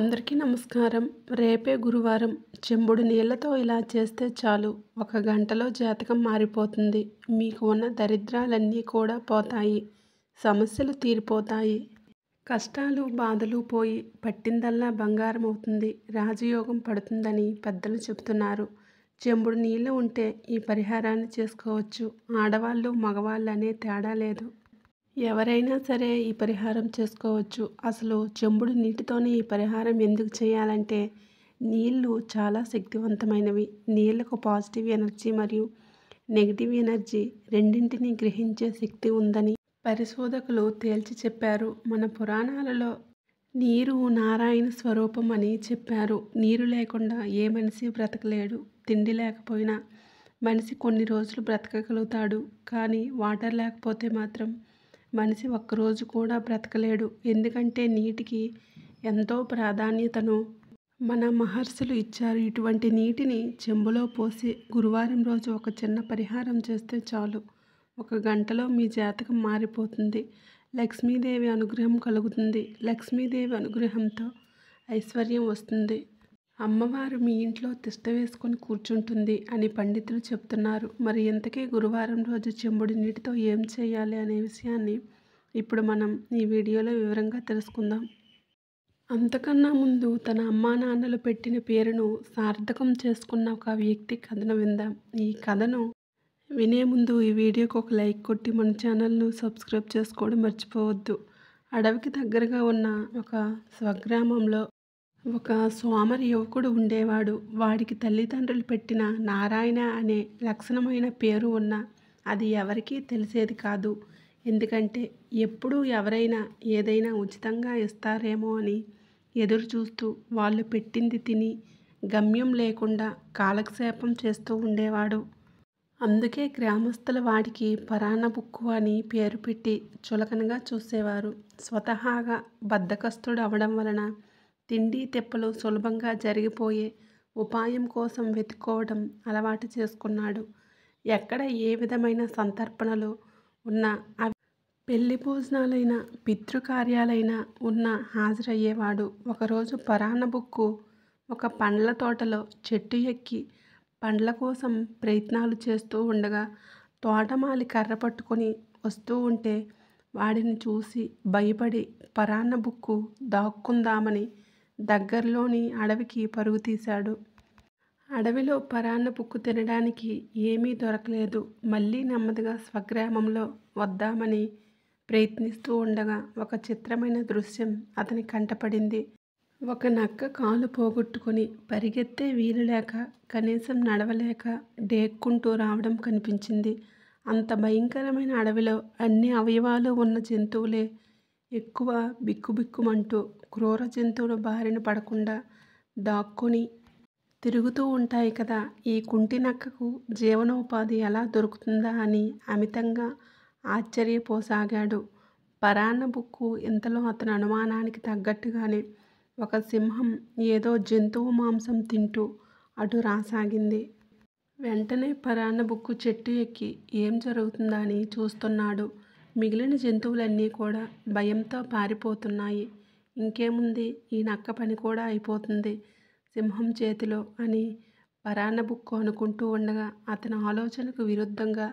అందరికీ నమస్కారం రేపే గురువారం చెంబుడు నీళ్లతో ఇలా చేస్తే చాలు ఒక గంటలో జాతకం మారిపోతుంది మీకు ఉన్న దరిద్రాలన్నీ కూడా పోతాయి సమస్యలు తీరిపోతాయి కష్టాలు బాధలు పోయి పట్టిందల్లా బంగారం అవుతుంది రాజయోగం పడుతుందని పెద్దలు చెబుతున్నారు చెంబుడు నీళ్ళు ఉంటే ఈ పరిహారాన్ని చేసుకోవచ్చు ఆడవాళ్ళు మగవాళ్ళు అనే తేడా లేదు ఎవరైనా సరే ఈ పరిహారం చేసుకోవచ్చు అసలు చెంబుడు నీటితోనే ఈ పరిహారం ఎందుకు చేయాలంటే నీళ్ళు చాలా శక్తివంతమైనవి నీళ్ళకు పాజిటివ్ ఎనర్జీ మరియు నెగిటివ్ ఎనర్జీ రెండింటినీ గ్రహించే శక్తి ఉందని పరిశోధకులు తేల్చి చెప్పారు మన పురాణాలలో నీరు నారాయణ స్వరూపం అని చెప్పారు నీరు లేకుండా ఏ మనిషి బ్రతకలేడు తిండి లేకపోయినా మనిషి కొన్ని రోజులు బ్రతకగలుగుతాడు కానీ వాటర్ లేకపోతే మాత్రం మనిషి ఒక్కరోజు కూడా బ్రతకలేడు ఎందుకంటే నీటికి ఎంతో ప్రాధాన్యతను మన మహర్షులు ఇచ్చారు ఇటువంటి నీటిని చెంబులో పోసి గురువారం రోజు ఒక చిన్న పరిహారం చేస్తే చాలు ఒక గంటలో మీ జాతకం మారిపోతుంది లక్ష్మీదేవి అనుగ్రహం కలుగుతుంది లక్ష్మీదేవి అనుగ్రహంతో ఐశ్వర్యం వస్తుంది అమ్మవారు మీ ఇంట్లో తిష్ట వేసుకొని కూర్చుంటుంది అని పండితులు చెప్తున్నారు మరి ఇంతకీ గురువారం రోజు చెంబుడి నీటితో ఏం చేయాలి అనే విషయాన్ని ఇప్పుడు మనం ఈ వీడియోలో వివరంగా తెలుసుకుందాం అంతకన్నా ముందు తన అమ్మా నాన్నలు పెట్టిన పేరును సార్థకం చేసుకున్న ఒక వ్యక్తి కథను విందాం ఈ కథను వినే ముందు ఈ వీడియోకి ఒక లైక్ కొట్టి మన ఛానల్ను సబ్స్క్రైబ్ చేసుకోవడం మర్చిపోవద్దు అడవికి దగ్గరగా ఉన్న ఒక స్వగ్రామంలో ఒక సోమరి యువకుడు ఉండేవాడు వాడికి తల్లిదండ్రులు పెట్టిన నారాయణ అనే లక్షణమైన పేరు ఉన్న అది ఎవరికీ తెలిసేది కాదు ఎందుకంటే ఎప్పుడూ ఎవరైనా ఏదైనా ఉచితంగా ఇస్తారేమో అని ఎదురు చూస్తూ వాళ్ళు పెట్టింది తిని గమ్యం లేకుండా కాలక్షేపం చేస్తూ ఉండేవాడు అందుకే గ్రామస్తుల వాడికి పరాణ బుక్కు అని పేరు పెట్టి చులకనగా చూసేవారు స్వతహాగా బద్దకస్తుడు అవడం వలన తిండి తెప్పలు సులభంగా జరిగిపోయే ఉపాయం కోసం వెతుక్కోవడం అలవాటు చేసుకున్నాడు ఎక్కడ ఏ విధమైన సంతర్పణలు ఉన్నా అవి పెళ్లి భోజనాలైన పితృకార్యాలైనా ఉన్నా హాజరయ్యేవాడు ఒకరోజు పరాణ బుక్కు ఒక పండ్ల తోటలో చెట్టు ఎక్కి పండ్ల కోసం ప్రయత్నాలు చేస్తూ ఉండగా తోటమాలి కర్ర పట్టుకొని వస్తూ ఉంటే వాడిని చూసి భయపడి పరాన్న బుక్కు దాక్కుందామని దగ్గరలోని అడవికి పరుగు తీశాడు అడవిలో పరాన్న పుక్కు తినడానికి ఏమీ దొరకలేదు మళ్ళీ నెమ్మదిగా స్వగ్రామంలో వద్దామని ప్రయత్నిస్తూ ఉండగా ఒక చిత్రమైన దృశ్యం అతని కంటపడింది ఒక నక్క కాలు పోగొట్టుకొని పరిగెత్తే వీలులేక కనీసం నడవలేక డేక్కుంటూ రావడం కనిపించింది అంత భయంకరమైన అడవిలో అన్ని అవయవాలు ఉన్న జంతువులే ఎక్కువ బిక్కుబిక్కుమంటూ క్రూర జంతువుల బారిన పడకుండా దాక్కుని తిరుగుతూ ఉంటాయి కదా ఈ కుంటి నక్కకు జీవనోపాధి ఎలా దొరుకుతుందా అని అమితంగా ఆశ్చర్యపోసాగాడు పరాన్న బుక్కు ఇంతలో అతని అనుమానానికి తగ్గట్టుగానే ఒక సింహం ఏదో జంతువు మాంసం తింటూ అటు రాసాగింది వెంటనే పరాన్న బుక్కు చెట్టు ఎక్కి ఏం జరుగుతుందా అని చూస్తున్నాడు మిగిలిన జంతువులన్నీ కూడా భయంతో పారిపోతున్నాయి ఇంకేముంది ఈ నక్క పని కూడా అయిపోతుంది సింహం చేతిలో అని పరాన్న బుక్కు అనుకుంటూ ఉండగా అతని ఆలోచనకు విరుద్ధంగా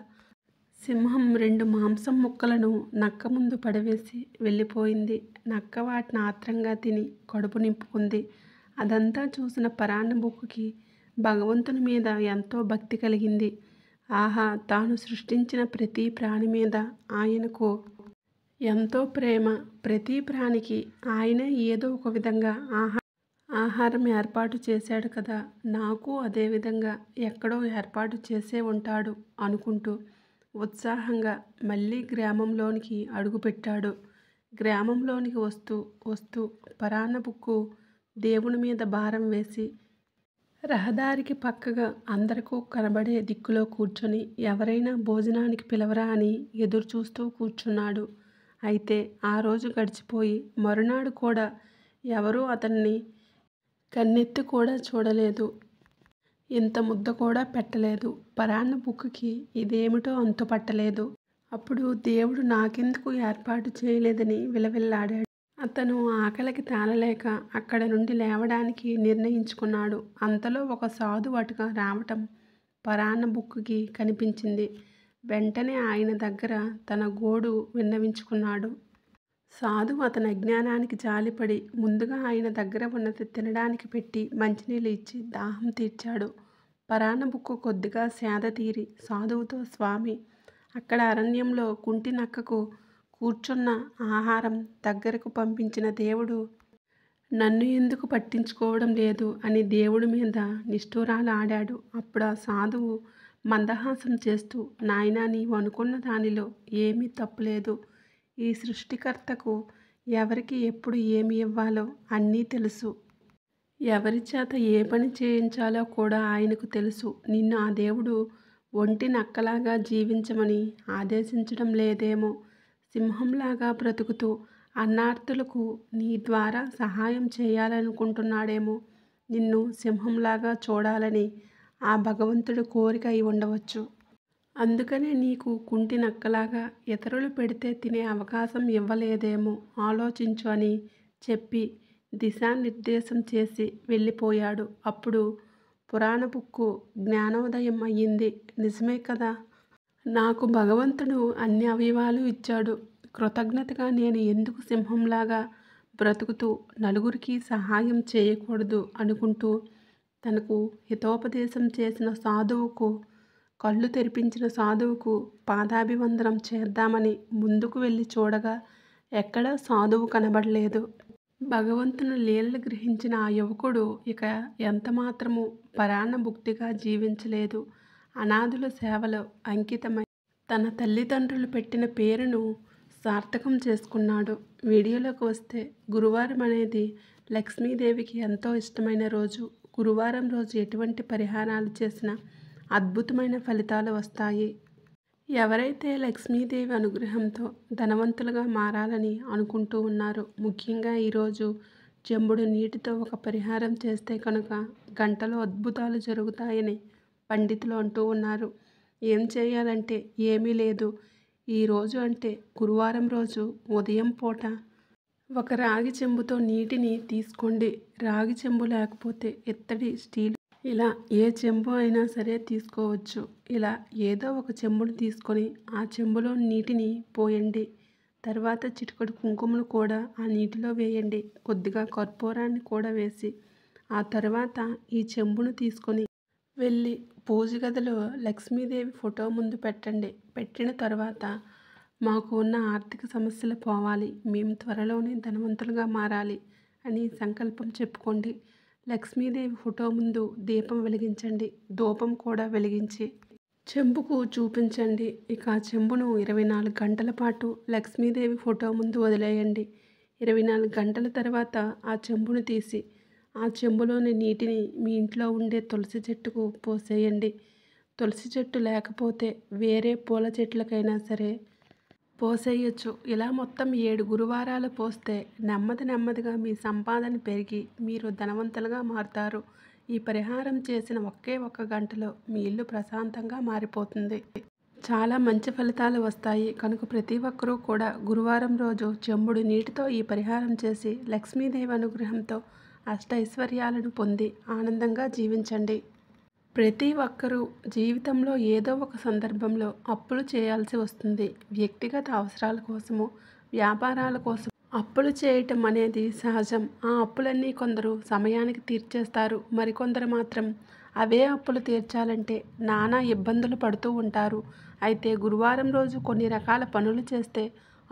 సింహం రెండు మాంసం ముక్కలను నక్క ముందు పడవేసి వెళ్ళిపోయింది నక్క వాటిని ఆత్రంగా తిని కడుపు నింపుకుంది అదంతా చూసిన పరాన్న బుక్కుకి భగవంతుని మీద ఎంతో భక్తి కలిగింది ఆహా తాను సృష్టించిన ప్రతి ప్రాణి మీద ఆయనకు ఎంతో ప్రేమ ప్రతి ప్రాణికి ఆయన ఏదో ఒక విధంగా ఆహా ఆహారం ఏర్పాటు చేశాడు కదా నాకు అదేవిధంగా ఎక్కడో ఏర్పాటు చేసే ఉంటాడు అనుకుంటూ ఉత్సాహంగా మళ్ళీ గ్రామంలోనికి అడుగుపెట్టాడు గ్రామంలోనికి వస్తూ వస్తూ పరాన్న బుక్కు దేవుని మీద భారం వేసి రహదారికి పక్కగా అందరకు కనబడే దిక్కులో కూర్చొని ఎవరైనా భోజనానికి పిలవరా అని ఎదురుచూస్తూ కూర్చున్నాడు అయితే ఆ రోజు గడిచిపోయి మరునాడు కూడా ఎవరూ అతన్ని కన్నెత్తి కూడా చూడలేదు ఇంత ముద్ద కూడా పెట్టలేదు పరాన్న బుక్కి ఇదేమిటో పట్టలేదు అప్పుడు దేవుడు నాకెందుకు ఏర్పాటు చేయలేదని విలవిల్లాడాడు అతను ఆకలికి తాళలేక అక్కడ నుండి లేవడానికి నిర్ణయించుకున్నాడు అంతలో ఒక సాధు అటుగా రావటం పరాన్న బుక్కుకి కనిపించింది వెంటనే ఆయన దగ్గర తన గోడు విన్నవించుకున్నాడు సాధు అతని అజ్ఞానానికి జాలిపడి ముందుగా ఆయన దగ్గర ఉన్నది తినడానికి పెట్టి మంచినీళ్ళు ఇచ్చి దాహం తీర్చాడు పరాన్న బుక్కు కొద్దిగా సేద తీరి సాధువుతో స్వామి అక్కడ అరణ్యంలో కుంటి నక్కకు కూర్చున్న ఆహారం దగ్గరకు పంపించిన దేవుడు నన్ను ఎందుకు పట్టించుకోవడం లేదు అని దేవుడి మీద నిష్ఠూరాలాడాడు అప్పుడు ఆ సాధువు మందహాసం చేస్తూ నాయనా నీవు అనుకున్న దానిలో ఏమీ తప్పులేదు ఈ సృష్టికర్తకు ఎవరికి ఎప్పుడు ఏమి ఇవ్వాలో అన్నీ తెలుసు ఎవరి చేత ఏ పని చేయించాలో కూడా ఆయనకు తెలుసు నిన్ను ఆ దేవుడు ఒంటి నక్కలాగా జీవించమని ఆదేశించడం లేదేమో సింహంలాగా బ్రతుకుతూ అన్నార్థులకు నీ ద్వారా సహాయం చేయాలనుకుంటున్నాడేమో నిన్ను సింహంలాగా చూడాలని ఆ భగవంతుడి కోరిక అయి ఉండవచ్చు అందుకనే నీకు కుంటి నక్కలాగా ఇతరులు పెడితే తినే అవకాశం ఇవ్వలేదేమో ఆలోచించు అని చెప్పి దిశానిర్దేశం చేసి వెళ్ళిపోయాడు అప్పుడు పురాణ బుక్కు జ్ఞానోదయం అయ్యింది నిజమే కదా నాకు భగవంతుడు అన్ని అవయవాలు ఇచ్చాడు కృతజ్ఞతగా నేను ఎందుకు సింహంలాగా బ్రతుకుతూ నలుగురికి సహాయం చేయకూడదు అనుకుంటూ తనకు హితోపదేశం చేసిన సాధువుకు కళ్ళు తెరిపించిన సాధువుకు పాదాభివందనం చేద్దామని ముందుకు వెళ్ళి చూడగా ఎక్కడా సాధువు కనబడలేదు భగవంతుని లీలలు గ్రహించిన ఆ యువకుడు ఇక ఎంతమాత్రము పరాణభుక్తిగా భుక్తిగా జీవించలేదు అనాథుల సేవలో అంకితమై తన తల్లిదండ్రులు పెట్టిన పేరును సార్థకం చేసుకున్నాడు వీడియోలోకి వస్తే గురువారం అనేది లక్ష్మీదేవికి ఎంతో ఇష్టమైన రోజు గురువారం రోజు ఎటువంటి పరిహారాలు చేసినా అద్భుతమైన ఫలితాలు వస్తాయి ఎవరైతే లక్ష్మీదేవి అనుగ్రహంతో ధనవంతులుగా మారాలని అనుకుంటూ ఉన్నారో ముఖ్యంగా ఈరోజు జంబుడు నీటితో ఒక పరిహారం చేస్తే కనుక గంటలో అద్భుతాలు జరుగుతాయని పండితులు అంటూ ఉన్నారు ఏం చేయాలంటే ఏమీ లేదు ఈరోజు అంటే గురువారం రోజు ఉదయం పూట ఒక రాగి చెంబుతో నీటిని తీసుకోండి రాగి చెంబు లేకపోతే ఇత్తడి స్టీల్ ఇలా ఏ చెంబు అయినా సరే తీసుకోవచ్చు ఇలా ఏదో ఒక చెంబును తీసుకొని ఆ చెంబులో నీటిని పోయండి తర్వాత చిటికడు కుంకుమను కూడా ఆ నీటిలో వేయండి కొద్దిగా కర్పూరాన్ని కూడా వేసి ఆ తర్వాత ఈ చెంబును తీసుకొని వెళ్ళి పూజ గదిలో లక్ష్మీదేవి ఫోటో ముందు పెట్టండి పెట్టిన తర్వాత మాకు ఉన్న ఆర్థిక సమస్యలు పోవాలి మేము త్వరలోనే ధనవంతులుగా మారాలి అని సంకల్పం చెప్పుకోండి లక్ష్మీదేవి ఫోటో ముందు దీపం వెలిగించండి ధూపం కూడా వెలిగించి చెంబుకు చూపించండి ఇక ఆ చెంబును ఇరవై నాలుగు గంటల పాటు లక్ష్మీదేవి ఫోటో ముందు వదిలేయండి ఇరవై నాలుగు గంటల తర్వాత ఆ చెంబును తీసి ఆ చెంబులోని నీటిని మీ ఇంట్లో ఉండే తులసి చెట్టుకు పోసేయండి తులసి చెట్టు లేకపోతే వేరే పూల చెట్లకైనా సరే పోసేయచ్చు ఇలా మొత్తం ఏడు గురువారాలు పోస్తే నెమ్మది నెమ్మదిగా మీ సంపాదన పెరిగి మీరు ధనవంతులుగా మారుతారు ఈ పరిహారం చేసిన ఒకే ఒక్క గంటలో మీ ఇల్లు ప్రశాంతంగా మారిపోతుంది చాలా మంచి ఫలితాలు వస్తాయి కనుక ప్రతి ఒక్కరూ కూడా గురువారం రోజు చెంబుడు నీటితో ఈ పరిహారం చేసి లక్ష్మీదేవి అనుగ్రహంతో అష్టైశ్వర్యాలను పొంది ఆనందంగా జీవించండి ప్రతి ఒక్కరూ జీవితంలో ఏదో ఒక సందర్భంలో అప్పులు చేయాల్సి వస్తుంది వ్యక్తిగత అవసరాల కోసము వ్యాపారాల కోసం అప్పులు చేయటం అనేది సహజం ఆ అప్పులన్నీ కొందరు సమయానికి తీర్చేస్తారు మరికొందరు మాత్రం అవే అప్పులు తీర్చాలంటే నానా ఇబ్బందులు పడుతూ ఉంటారు అయితే గురువారం రోజు కొన్ని రకాల పనులు చేస్తే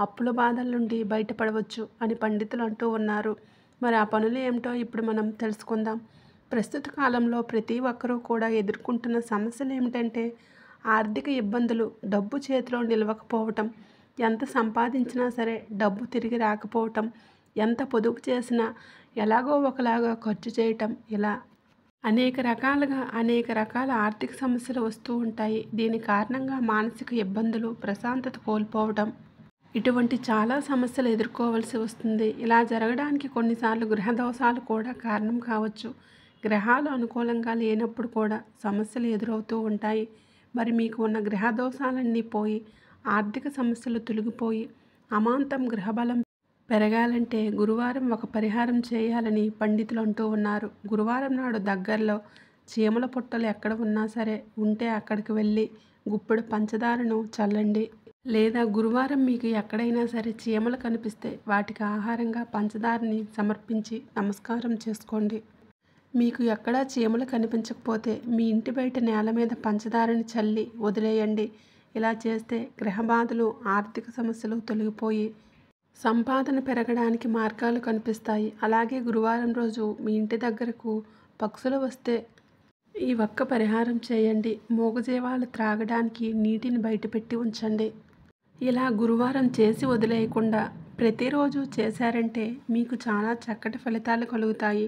అప్పుల బాధల నుండి బయటపడవచ్చు అని పండితులు అంటూ ఉన్నారు మరి ఆ పనులు ఏమిటో ఇప్పుడు మనం తెలుసుకుందాం ప్రస్తుత కాలంలో ప్రతి ఒక్కరూ కూడా ఎదుర్కొంటున్న సమస్యలు ఏమిటంటే ఆర్థిక ఇబ్బందులు డబ్బు చేతిలో నిలవకపోవటం ఎంత సంపాదించినా సరే డబ్బు తిరిగి రాకపోవటం ఎంత పొదుపు చేసినా ఎలాగో ఒకలాగా ఖర్చు చేయటం ఇలా అనేక రకాలుగా అనేక రకాల ఆర్థిక సమస్యలు వస్తూ ఉంటాయి దీని కారణంగా మానసిక ఇబ్బందులు ప్రశాంతత కోల్పోవటం ఇటువంటి చాలా సమస్యలు ఎదుర్కోవలసి వస్తుంది ఇలా జరగడానికి కొన్నిసార్లు గ్రహ దోషాలు కూడా కారణం కావచ్చు గ్రహాలు అనుకూలంగా లేనప్పుడు కూడా సమస్యలు ఎదురవుతూ ఉంటాయి మరి మీకు ఉన్న గ్రహ దోషాలన్నీ పోయి ఆర్థిక సమస్యలు తొలగిపోయి అమాంతం గ్రహబలం పెరగాలంటే గురువారం ఒక పరిహారం చేయాలని పండితులు అంటూ ఉన్నారు గురువారం నాడు దగ్గరలో చీమల పుట్టలు ఎక్కడ ఉన్నా సరే ఉంటే అక్కడికి వెళ్ళి గుప్పెడు పంచదారను చల్లండి లేదా గురువారం మీకు ఎక్కడైనా సరే చీమలు కనిపిస్తే వాటికి ఆహారంగా పంచదారని సమర్పించి నమస్కారం చేసుకోండి మీకు ఎక్కడా చీమలు కనిపించకపోతే మీ ఇంటి బయట నేల మీద పంచదారని చల్లి వదిలేయండి ఇలా చేస్తే గ్రహబాధలు ఆర్థిక సమస్యలు తొలగిపోయి సంపాదన పెరగడానికి మార్గాలు కనిపిస్తాయి అలాగే గురువారం రోజు మీ ఇంటి దగ్గరకు పక్షులు వస్తే ఈ ఒక్క పరిహారం చేయండి మూగజీవాలు త్రాగడానికి నీటిని బయటపెట్టి ఉంచండి ఇలా గురువారం చేసి వదిలేయకుండా ప్రతిరోజు చేశారంటే మీకు చాలా చక్కటి ఫలితాలు కలుగుతాయి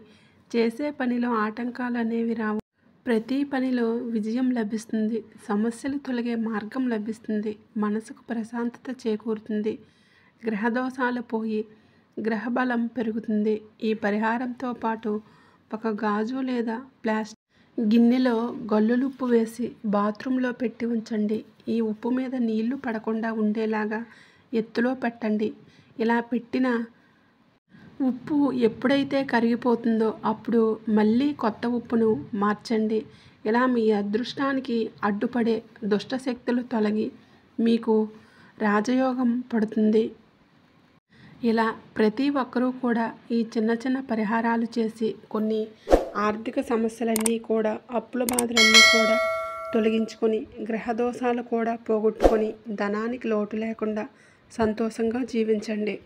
చేసే పనిలో ఆటంకాలు అనేవి రావు ప్రతి పనిలో విజయం లభిస్తుంది సమస్యలు తొలగే మార్గం లభిస్తుంది మనసుకు ప్రశాంతత చేకూరుతుంది గ్రహదోషాలు పోయి గ్రహబలం పెరుగుతుంది ఈ పరిహారంతో పాటు ఒక గాజు లేదా ప్లాస్టిక్ గిన్నెలో ఉప్పు వేసి బాత్రూంలో పెట్టి ఉంచండి ఈ ఉప్పు మీద నీళ్లు పడకుండా ఉండేలాగా ఎత్తులో పెట్టండి ఇలా పెట్టిన ఉప్పు ఎప్పుడైతే కరిగిపోతుందో అప్పుడు మళ్ళీ కొత్త ఉప్పును మార్చండి ఇలా మీ అదృష్టానికి అడ్డుపడే దుష్టశక్తులు తొలగి మీకు రాజయోగం పడుతుంది ఇలా ప్రతి ఒక్కరూ కూడా ఈ చిన్న చిన్న పరిహారాలు చేసి కొన్ని ఆర్థిక సమస్యలన్నీ కూడా అప్పుల బాధలన్నీ కూడా తొలగించుకొని గ్రహదోషాలు కూడా పోగొట్టుకొని ధనానికి లోటు లేకుండా సంతోషంగా జీవించండి